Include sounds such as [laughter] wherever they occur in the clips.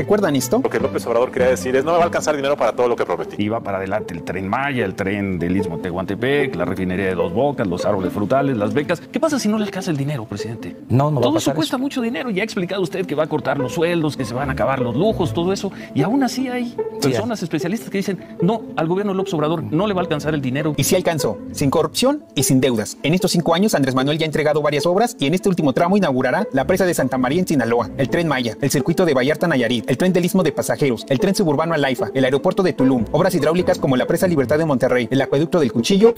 ¿Recuerdan esto? Porque López Obrador quería decir es no me va a alcanzar dinero para todo lo que prometí. Iba para adelante el tren Maya, el tren del Istmo Tehuantepec, la refinería de Dos Bocas, los árboles frutales, las becas. ¿Qué pasa si no le alcanza el dinero, presidente? No, no Todo va a eso cuesta mucho dinero. Ya ha explicado usted que va a cortar los sueldos, que se van a acabar los lujos, todo eso. Y aún así hay personas especialistas que dicen, no, al gobierno López Obrador no le va a alcanzar el dinero. Y sí alcanzó, sin corrupción y sin deudas. En estos cinco años, Andrés Manuel ya ha entregado varias obras y en este último tramo inaugurará la presa de Santa María en Sinaloa, el tren Maya, el circuito de Vallarta Nayarit, el tren del Istmo de Pasajeros, el tren suburbano a Laifa, el aeropuerto de Tulum, obras hidráulicas como la Presa Libertad de Monterrey, el acueducto del Cuchillo.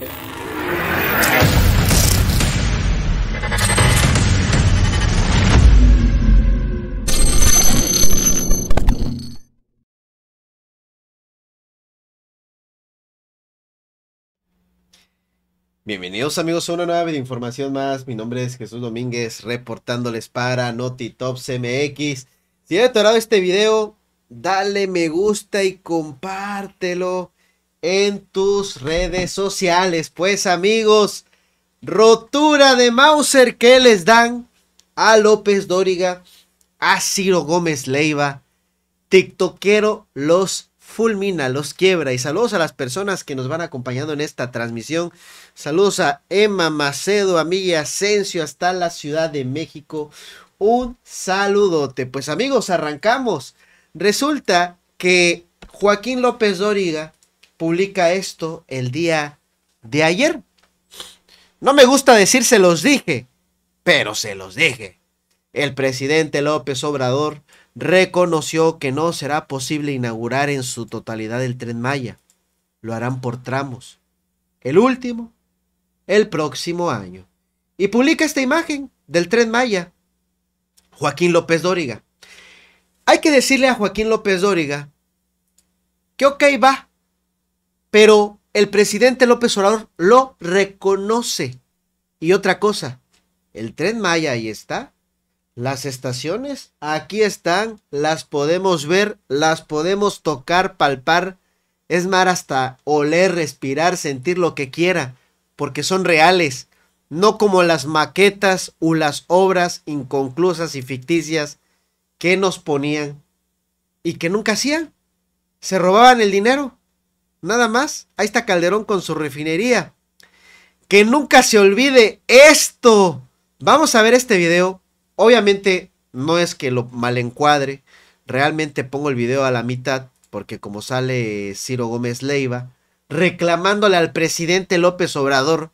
Bienvenidos amigos a una nueva de información más. Mi nombre es Jesús Domínguez, reportándoles para Noti top MX. Si te ha atorado este video, dale me gusta y compártelo en tus redes sociales. Pues amigos, rotura de Mauser que les dan a López Dóriga, a Ciro Gómez Leiva. TikTokero los fulmina, los quiebra. Y saludos a las personas que nos van acompañando en esta transmisión. Saludos a Emma Macedo, a Miguel Asensio, hasta la Ciudad de México un saludote. Pues amigos, arrancamos. Resulta que Joaquín López Dóriga publica esto el día de ayer. No me gusta decir se los dije, pero se los dije. El presidente López Obrador reconoció que no será posible inaugurar en su totalidad el tren Maya. Lo harán por tramos. El último, el próximo año. Y publica esta imagen del tren Maya Joaquín López Dóriga. Hay que decirle a Joaquín López Dóriga que ok va, pero el presidente López Obrador lo reconoce. Y otra cosa, el tren Maya ahí está, las estaciones aquí están, las podemos ver, las podemos tocar, palpar, es más hasta oler, respirar, sentir lo que quiera, porque son reales no como las maquetas o las obras inconclusas y ficticias que nos ponían y que nunca hacían. Se robaban el dinero, nada más. Ahí está Calderón con su refinería. Que nunca se olvide esto. Vamos a ver este video. Obviamente no es que lo malencuadre. Realmente pongo el video a la mitad porque como sale Ciro Gómez Leiva reclamándole al presidente López Obrador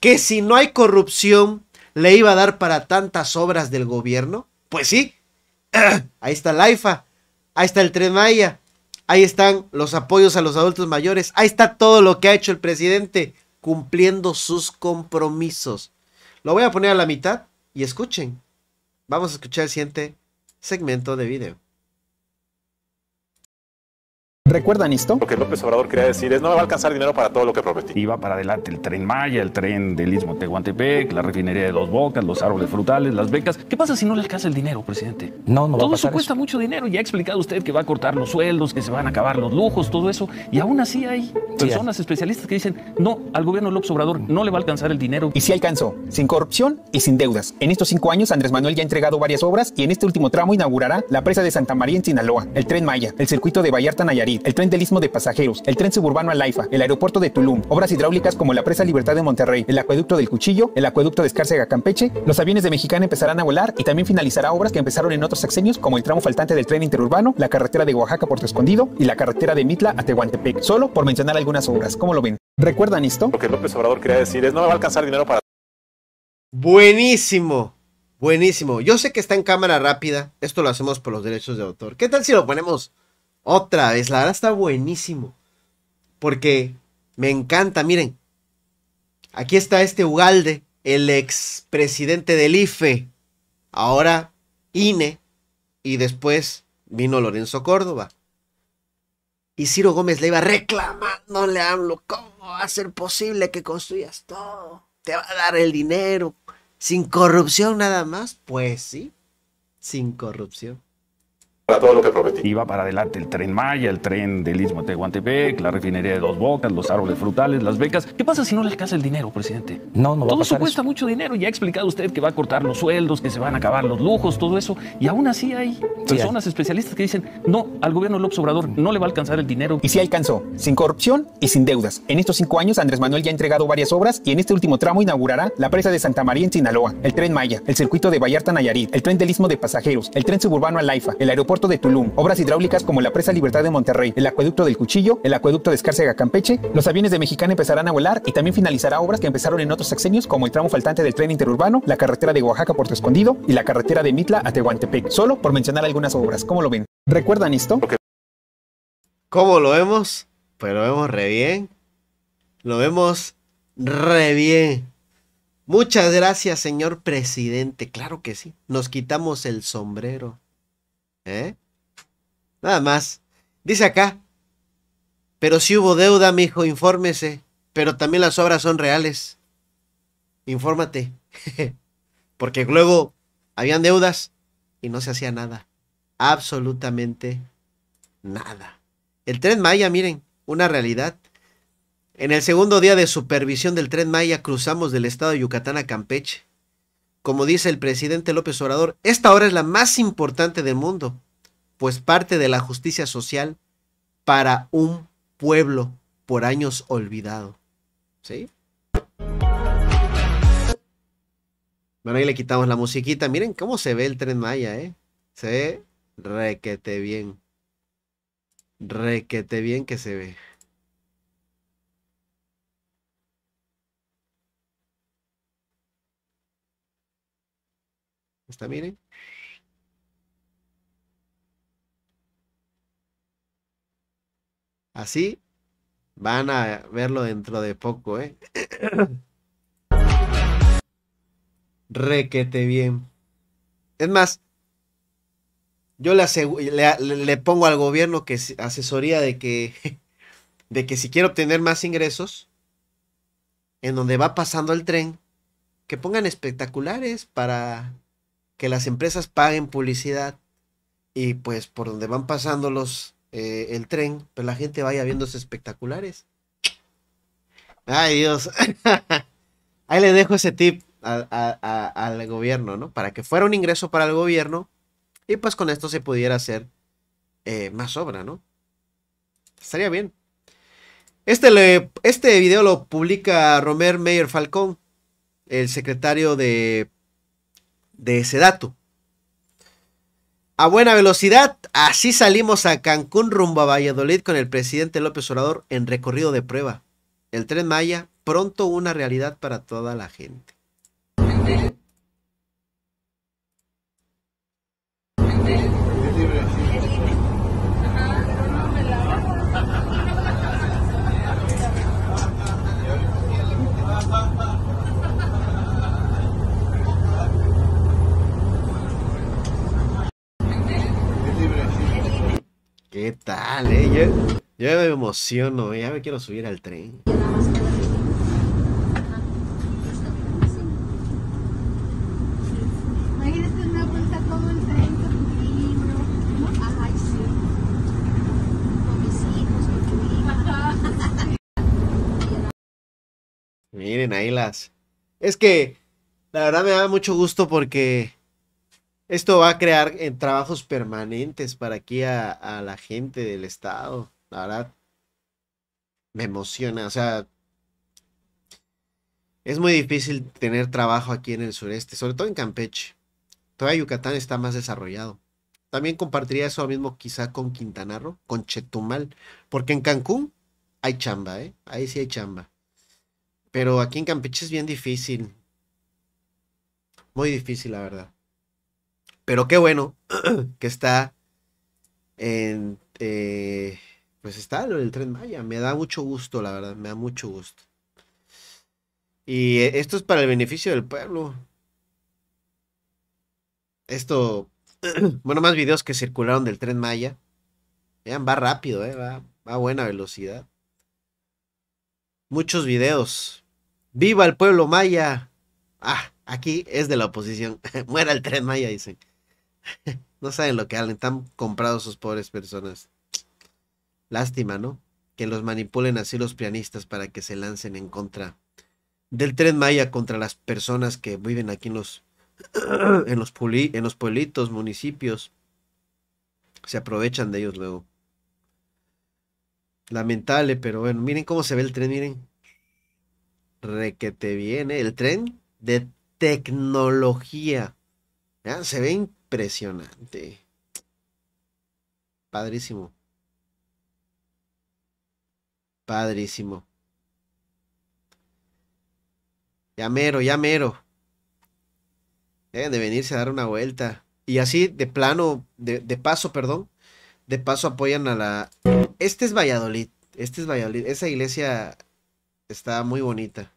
que si no hay corrupción le iba a dar para tantas obras del gobierno? Pues sí. [clears throat] Ahí está la IFA, ahí está el Tren Maya, ahí están los apoyos a los adultos mayores, ahí está todo lo que ha hecho el presidente cumpliendo sus compromisos. Lo voy a poner a la mitad y escuchen. Vamos a escuchar el siguiente segmento de video. ¿Recuerdan esto? Lo que López Obrador quería decir es no le va a alcanzar dinero para todo lo que prometí. Iba para adelante el tren Maya, el tren del Istmo Tehuantepec, la refinería de Dos Bocas, los árboles frutales, las becas. ¿Qué pasa si no le alcanza el dinero, presidente? No, no Todo eso cuesta mucho dinero. Ya ha explicado usted que va a cortar los sueldos, que se van a acabar los lujos, todo eso. Y aún así hay personas especialistas que dicen, no, al gobierno López Obrador no le va a alcanzar el dinero. Y sí alcanzó, sin corrupción y sin deudas. En estos cinco años, Andrés Manuel ya ha entregado varias obras y en este último tramo inaugurará la presa de Santa María en Sinaloa, el tren Maya, el circuito de Vallarta Nayarit, el tren del Istmo de Pasajeros, el tren suburbano a Laifa, el aeropuerto de Tulum, obras hidráulicas como la Presa Libertad de Monterrey, el acueducto del Cuchillo, el acueducto de Escárcega Campeche, los aviones de Mexicana empezarán a volar y también finalizará obras que empezaron en otros sexenios como el tramo faltante del tren interurbano, la carretera de Oaxaca por Puerto Escondido y la carretera de Mitla a Tehuantepec, solo por mencionar algunas obras. ¿Cómo lo ven? ¿Recuerdan esto? Porque que López Obrador quería decir es no me va a alcanzar dinero para... Buenísimo. Buenísimo. Yo sé que está en cámara rápida. Esto lo hacemos por los derechos de autor. ¿Qué tal si lo ponemos otra vez, la verdad está buenísimo. Porque me encanta, miren. Aquí está este Ugalde, el expresidente del IFE, ahora INE, y después vino Lorenzo Córdoba. Y Ciro Gómez le iba reclamándole a hablo, ¿cómo va a ser posible que construyas todo? Te va a dar el dinero. Sin corrupción nada más. Pues sí, sin corrupción para todo lo que prometí. Iba para adelante el tren Maya, el tren del Istmo de Tehuantepec, la refinería de Dos Bocas, los árboles frutales, las becas. ¿Qué pasa si no le alcanza el dinero, presidente? No, no va Todo a eso cuesta mucho dinero. Ya ha explicado usted que va a cortar los sueldos, que se van a acabar los lujos, todo eso. Y aún así hay personas especialistas que dicen, no, al gobierno López Obrador no le va a alcanzar el dinero. Y sí alcanzó, sin corrupción y sin deudas. En estos cinco años, Andrés Manuel ya ha entregado varias obras y en este último tramo inaugurará la presa de Santa María en Sinaloa, el tren Maya, el circuito de Vallarta Nayarit, el tren del Istmo de Pasajeros, el tren suburbano Alaifa, el aeropuerto de Tulum, obras hidráulicas como la presa Libertad de Monterrey, el acueducto del Cuchillo, el acueducto de Escárcega Campeche, los aviones de Mexicana empezarán a volar y también finalizará obras que empezaron en otros sexenios como el tramo faltante del tren interurbano, la carretera de Oaxaca por Puerto Escondido y la carretera de Mitla a Tehuantepec, solo por mencionar algunas obras. ¿Cómo lo ven? ¿Recuerdan esto? ¿Cómo lo vemos? Pues lo vemos re bien. Lo vemos re bien. Muchas gracias, señor presidente. Claro que sí. Nos quitamos el sombrero. ¿Eh? Nada más. Dice acá. Pero si hubo deuda, mijo, infórmese. Pero también las obras son reales. Infórmate. [laughs] Porque luego habían deudas y no se hacía nada. Absolutamente nada. El tren Maya, miren, una realidad. En el segundo día de supervisión del tren Maya cruzamos del estado de Yucatán a Campeche. Como dice el presidente López Obrador, esta hora es la más importante del mundo, pues parte de la justicia social para un pueblo por años olvidado. ¿Sí? Bueno, ahí le quitamos la musiquita. Miren cómo se ve el tren Maya, ¿eh? Se ve requete bien. Requete bien que se ve. ¿Está miren. ¿eh? Así van a verlo dentro de poco, ¿eh? [coughs] Requete bien. Es más, yo le, pongo al gobierno que asesoría de que, [laughs] de que si quiere obtener más ingresos, en donde va pasando el tren, que pongan espectaculares para que las empresas paguen publicidad y pues por donde van pasándolos eh, el tren, pues la gente vaya viéndose espectaculares. Ay Dios. [laughs] Ahí le dejo ese tip al gobierno, ¿no? Para que fuera un ingreso para el gobierno y pues con esto se pudiera hacer eh, más obra, ¿no? Estaría bien. Este, este video lo publica Romer Meyer Falcón, el secretario de de ese dato. A buena velocidad, así salimos a Cancún rumbo a Valladolid con el presidente López Obrador en recorrido de prueba. El tren Maya, pronto una realidad para toda la gente. ¿Qué tal, eh? Yo, yo me emociono, eh, ya me quiero subir al tren. Miren ahí las. Es que la verdad me da mucho gusto porque esto va a crear eh, trabajos permanentes para aquí a, la gente del estado. La verdad, me emociona. O sea, es muy difícil tener trabajo aquí en el sureste, sobre todo en Campeche. Todavía Yucatán está más desarrollado. También compartiría eso mismo quizá con Quintana Roo, con Chetumal, porque en Cancún hay chamba, ¿eh? Ahí sí hay chamba. Pero aquí en Campeche es bien difícil. Muy difícil, la verdad. Pero qué bueno [clears throat] que está en, eh, pues está el tren Maya. Me da mucho gusto, la verdad, me da mucho gusto. Y eh, esto es para el beneficio del pueblo. Esto, [clears throat] bueno, más videos que circularon del tren Maya. Vean, va rápido, eh, va, va a buena velocidad. Muchos videos. ¡Viva el pueblo maya! Ah, aquí es de la oposición. [laughs] Muera el tren maya, dicen. [laughs] no saben lo que han están comprados sus pobres personas. Lástima, ¿no? Que los manipulen así los pianistas para que se lancen en contra del tren Maya contra las personas que viven aquí en los [clears throat] en los, en los pueblitos, municipios. Se aprovechan de ellos luego. Lamentable, pero bueno, miren cómo se ve el tren, miren. Requete viene el tren de tecnología. Se ven Impresionante. Padrísimo. Padrísimo. llamero, llamero. Deben de venirse a dar una vuelta. Y así, de plano, de, paso, perdón. De paso apoyan a la... Este es Valladolid. Este es Valladolid. Esa iglesia está muy bonita.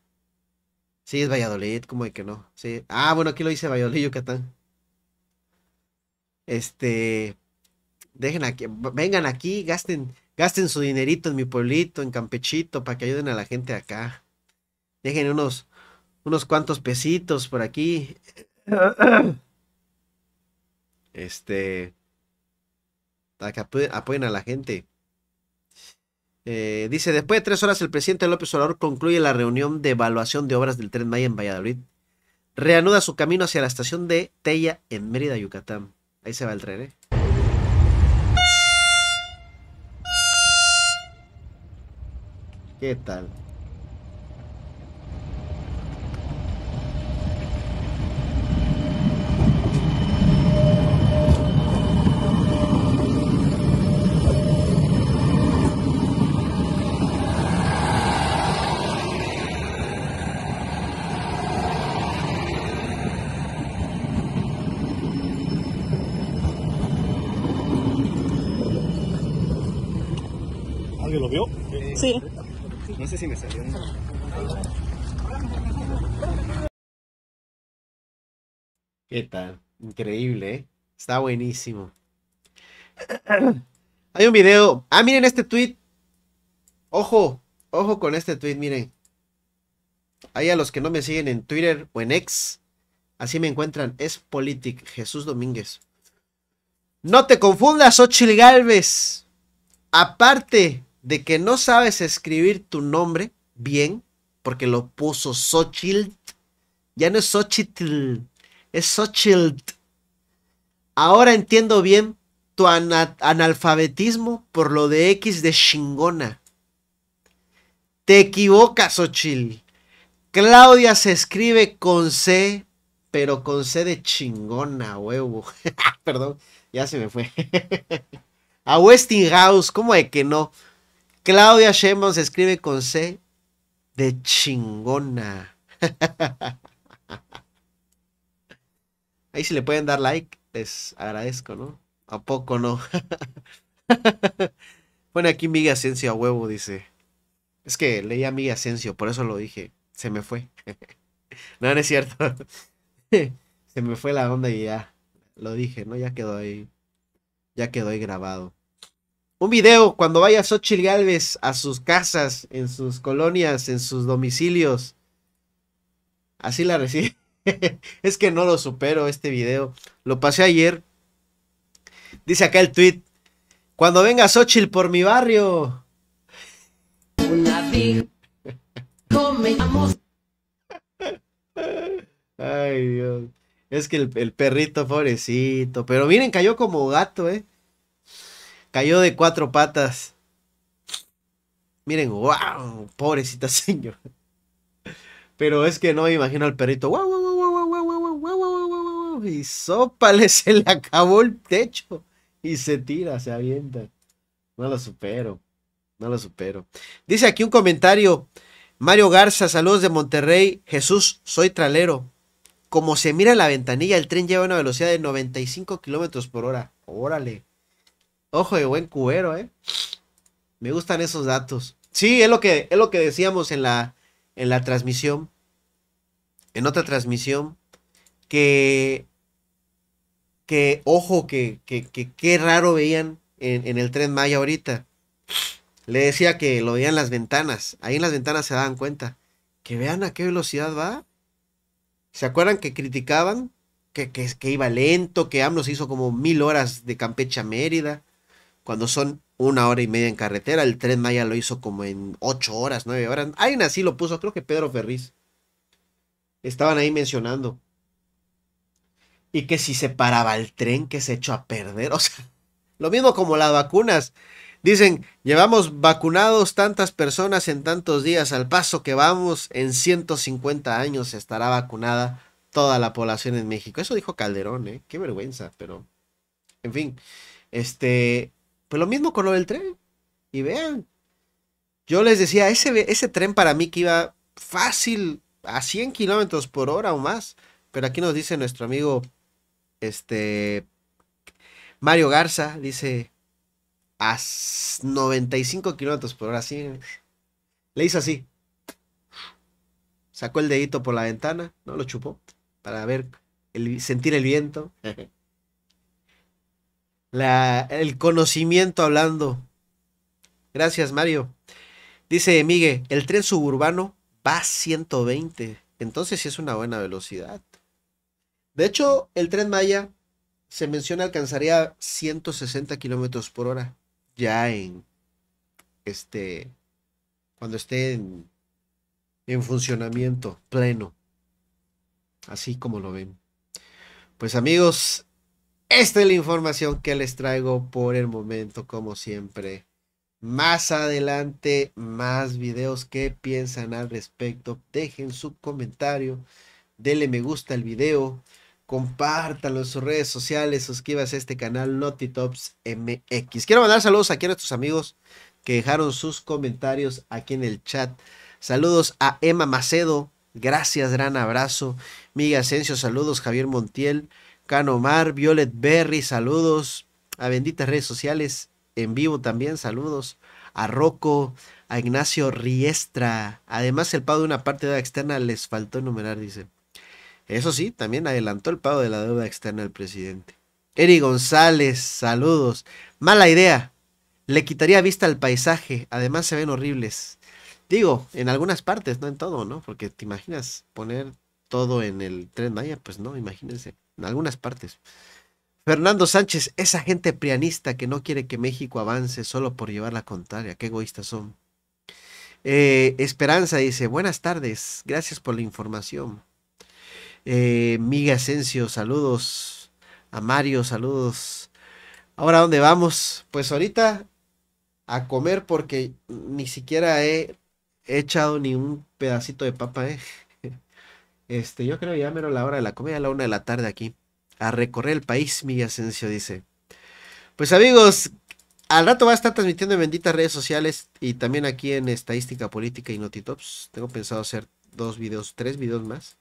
Sí, es Valladolid, como de que no. Sí. Ah, bueno, aquí lo dice Valladolid, Yucatán. Este, dejen aquí, vengan aquí, gasten, gasten su dinerito en mi pueblito, en Campechito, para que ayuden a la gente acá. Dejen unos, unos cuantos pesitos por aquí. Este, para que apoyen a la gente. Eh, dice, después de tres horas el presidente López Obrador concluye la reunión de evaluación de obras del tren Maya en Valladolid. Reanuda su camino hacia la estación de Tella en Mérida, Yucatán. Ahí se va el tren, ¿eh? ¿Qué tal? Sí. No sé si me salió. ¿Qué tal? Increíble, ¿eh? Está buenísimo. [coughs] Hay un video. Ah, miren este tweet. Ojo, ojo con este tweet, miren. Ahí a los que no me siguen en Twitter o en X, así me encuentran. Es Politic, Jesús Domínguez. No te confundas, Ochil Galvez. Aparte de que no sabes escribir tu nombre bien, porque lo puso Xochitl. Ya no es Xochitl, es Xochitl. Ahora entiendo bien tu analfabetismo por lo de X de chingona. Te equivocas, Xochitl. Claudia se escribe con C, pero con C de chingona, huevo. [laughs] Perdón, ya se me fue. [laughs] A Westinghouse, ¿cómo de que no? Claudia Sheinbaum se escribe con C de chingona. [laughs] Ahí si le pueden dar like, les agradezco, ¿no? ¿A poco no? bueno, [laughs] aquí Miguel Asensio a huevo, dice. Es que leía Miguel Asensio, por eso lo dije. Se me fue. [laughs] no, no es cierto. Se me fue la onda y ya. Lo dije, ¿no? Ya quedó ahí. Ya quedó ahí grabado un video cuando vaya Xochitl Galvez a sus casas, en sus colonias, en sus domicilios. Así la recibe. [laughs] es que no lo supero este video. Lo pasé ayer. Dice acá el tweet. Cuando venga Xochitl por mi barrio. Una [laughs] Ay, Dios. Es que el, el perrito, pobrecito. Pero miren, cayó como gato, ¿eh? Cayó de cuatro patas. Miren, wow, pobrecita señor. Pero es que no me imagino al perrito. Wow, wow, wow, wow, wow, wow, Y sópale, se le acabó el techo. Y se tira, se avienta. No lo supero. No lo supero. Dice aquí un comentario. Mario Garza, saludos de Monterrey. Jesús, soy tralero. Como se mira la ventanilla, el tren lleva una velocidad de 95 kilómetros por hora. Órale. Ojo de buen cubero, ¿eh? Me gustan esos datos. Sí, es lo que, es lo que decíamos en la, en la transmisión. En otra transmisión. Que. Que, ojo, que, qué raro veían en, el tren Maya ahorita. Le decía que lo veían las ventanas. Ahí en las ventanas se daban cuenta. Que vean a qué velocidad va. ¿Se acuerdan que criticaban? Que, que, que iba lento, que AMLO hizo como mil horas de Campecha Mérida cuando son una hora y media en carretera. El tren Maya lo hizo como en ocho horas, nueve horas. Alguien así lo puso, creo que Pedro Ferriz. Estaban ahí mencionando. Y que si se paraba el tren, que se echó a perder. [laughs] O sea, lo mismo como las vacunas. Dicen, llevamos vacunados tantas personas en tantos días. Al paso que vamos, en 150 años estará vacunada toda la población en México. Eso dijo Calderón, ¿eh? Qué vergüenza, pero... En fin, este, pues lo mismo con lo del tren. Y vean, yo les decía, ese, ese tren para mí que iba fácil a 100 kilómetros por hora o más. Pero aquí nos dice nuestro amigo este Mario Garza, dice a 95 kilómetros por hora. así, le hizo así. Sacó el dedito por la ventana, no lo chupó, para ver, el, sentir el viento. [laughs] el conocimiento hablando. Gracias, Mario. Dice Miguel, el tren suburbano va a 120. Entonces sí es una buena velocidad. De hecho, el tren Maya se menciona alcanzaría 160 kilómetros por hora. Ya en este. Cuando esté en, en funcionamiento pleno. Así como lo ven. Pues amigos, esta es la información que les traigo por el momento, como siempre. Más adelante, más videos que piensan al respecto. Dejen su comentario, denle me gusta al video, compártanlo en sus redes sociales, suscríbase a este canal Tops MX. Quiero mandar saludos aquí a nuestros amigos que dejaron sus comentarios aquí en el chat. Saludos a Emma Macedo, gracias, gran abrazo. Miguel Asensio, saludos, Javier Montiel. Omar, Violet Berry, saludos. A benditas redes sociales en vivo también, saludos. A Rocco, a Ignacio Riestra. Además, el pago de una parte de deuda externa les faltó enumerar, dice. Eso sí, también adelantó el pago de la deuda externa el presidente. Eri González, saludos. Mala idea. Le quitaría vista al paisaje. Además se ven horribles. Digo, en algunas partes, no en todo, ¿no? Porque te imaginas poner todo en el tren Maya, pues no, imagínense en algunas partes. Fernando Sánchez, esa gente prianista que no quiere que México avance solo por llevar la contraria, qué egoístas son. Eh, Esperanza dice, buenas tardes, gracias por la información. Eh, Miga Asensio, saludos. A Mario, saludos. Ahora, ¿dónde vamos? Pues ahorita a comer porque ni siquiera he, he echado ni un pedacito de papa, eh. Este, yo creo ya mero la hora de la comida, la una de la tarde aquí. A recorrer el país, mi Asensio dice. Pues amigos, al rato va a estar transmitiendo en benditas redes sociales y también aquí en Estadística Política y Notitops. Tengo pensado hacer dos videos, tres videos más.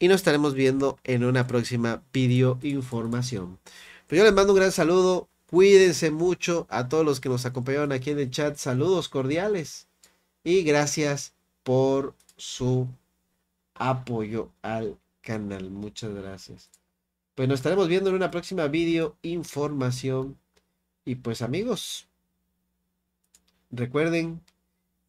Y nos estaremos viendo en una próxima video información. Pero pues, yo les mando un gran saludo. Cuídense mucho a todos los que nos acompañaron aquí en el chat. Saludos cordiales. Y gracias por su apoyo al canal. Muchas gracias. Pues nos estaremos viendo en una próxima video información. Y pues amigos, recuerden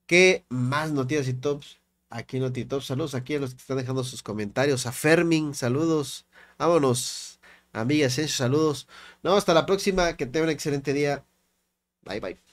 que más noticias y tops aquí en Notitop. Saludos aquí a los que están dejando sus comentarios. A Fermin, saludos. Vámonos. Amigas, saludos. No, hasta la próxima. Que tengan un excelente día. Bye bye.